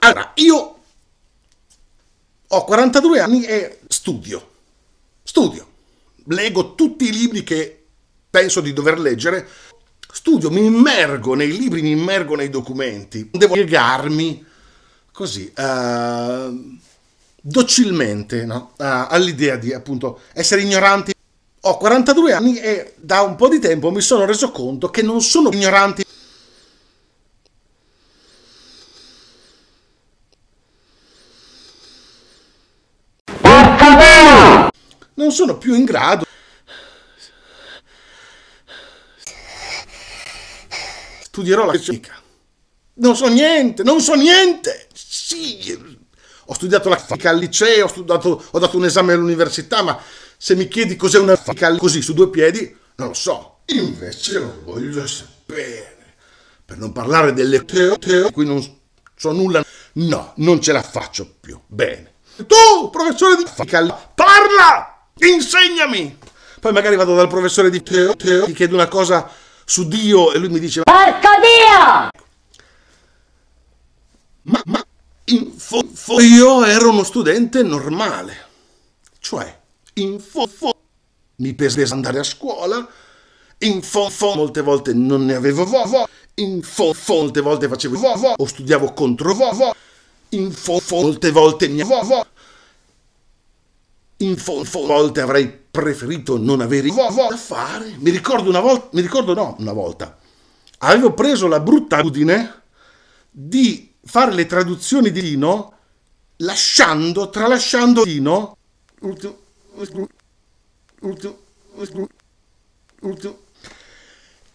Allora, io ho 42 anni e studio, studio, leggo tutti i libri che penso di dover leggere, studio, mi immergo nei libri, mi immergo nei documenti, devo piegarmi così uh, docilmente no? uh, all'idea di appunto essere ignoranti. Ho 42 anni e da un po' di tempo mi sono reso conto che non sono ignoranti. non sono più in grado studierò la fisica. Non so niente, non so niente. Sì, ho studiato la fisica al liceo, ho, studiato, ho dato un esame all'università, ma se mi chiedi cos'è una chimica così su due piedi, non lo so. Invece lo voglio sapere. Per non parlare delle teo, teo qui non so nulla. No, non ce la faccio più. Bene. Tu, professore di chimica, parla! Insegnami! Poi magari vado dal professore di Teo, Teo, ti chiedo una cosa su Dio e lui mi dice Porco Dio! Ma, ma, info, info, io ero uno studente normale. Cioè, info, fo, mi pesa andare a scuola, info, fo, molte volte non ne avevo vo, vo, info, fo, molte volte facevo vo, vo, o studiavo contro vo, vo, info, fo, molte volte mi vo, vo in fo- fo- volte avrei preferito non avere vo- vo- da fare. Mi ricordo una volta, mi ricordo no, una volta, avevo preso la brutta abitudine di fare le traduzioni di Lino lasciando, tralasciando Lino. Ultimo,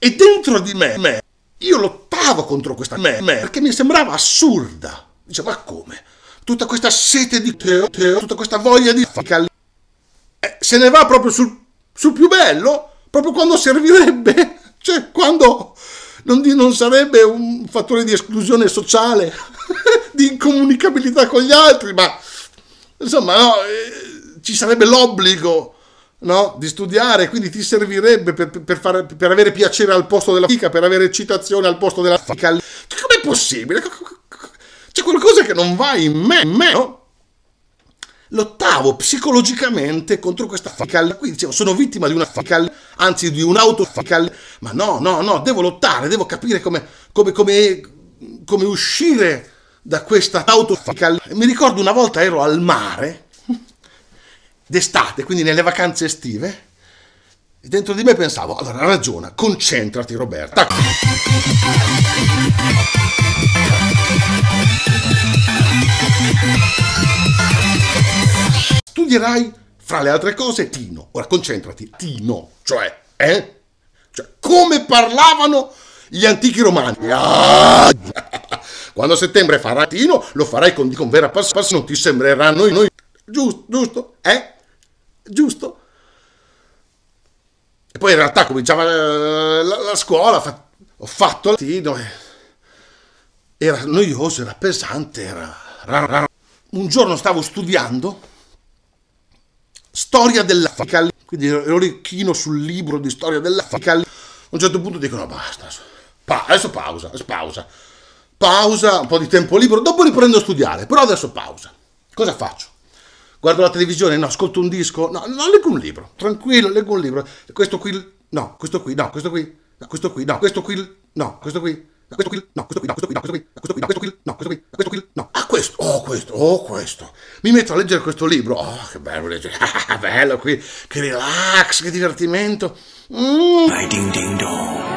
e dentro di me, me io lottavo contro questa me, me perché mi sembrava assurda. Dice, ma come? Tutta questa sete di teo, teo tutta questa voglia di fatica se ne va proprio sul, sul più bello, proprio quando servirebbe, cioè quando non, di, non sarebbe un fattore di esclusione sociale, di incomunicabilità con gli altri, ma insomma no, eh, ci sarebbe l'obbligo no, di studiare, quindi ti servirebbe per, per, fare, per avere piacere al posto della fatica, per avere eccitazione al posto della fatica. Cioè, com'è possibile? C'è qualcosa che non va in me, in me no? L'ottavo, psicologicamente, contro questa facal. Qui dicevo, sono vittima di una fical, anzi di un'autofacal. Ma no, no, no, devo lottare, devo capire come, come, come, come uscire da questa autofacal. Mi ricordo una volta ero al mare, d'estate, quindi nelle vacanze estive, e dentro di me pensavo, allora ragiona, concentrati Roberta. sceglierai, fra le altre cose, Tino. Ora concentrati, Tino, cioè, eh? Cioè, come parlavano gli antichi romani. Ah! Quando a settembre farai Tino, lo farai con, con vera passione, non ti sembrerà noi, noi. Giusto, giusto, eh? Giusto? E poi in realtà cominciava la, eh, la, la scuola, fa, ho fatto Tino, era noioso, era pesante, era... Un giorno stavo studiando Storia dell'Africa. Quindi lo richino sul libro di storia dell'Africa. A un certo punto dicono basta, pa- adesso pausa, pausa. Pausa, un po' di tempo libero, dopo riprendo a studiare, però adesso pausa. Cosa faccio? Guardo la televisione, no, ascolto un disco, no, non leggo un libro, tranquillo, leggo un libro. Questo qui, no, questo qui, no, questo qui, no, questo qui, no, questo qui, no, questo qui, no, questo qui, no, questo qui, no, questo qui, no, questo qui, no, questo qui, no, questo qui, no, questo qui, no, questo qui, questo, oh questo, oh questo. Mi metto a leggere questo libro, oh che bello leggere, ah, bello qui, che relax, che divertimento. Mm. Dai ding ding dong.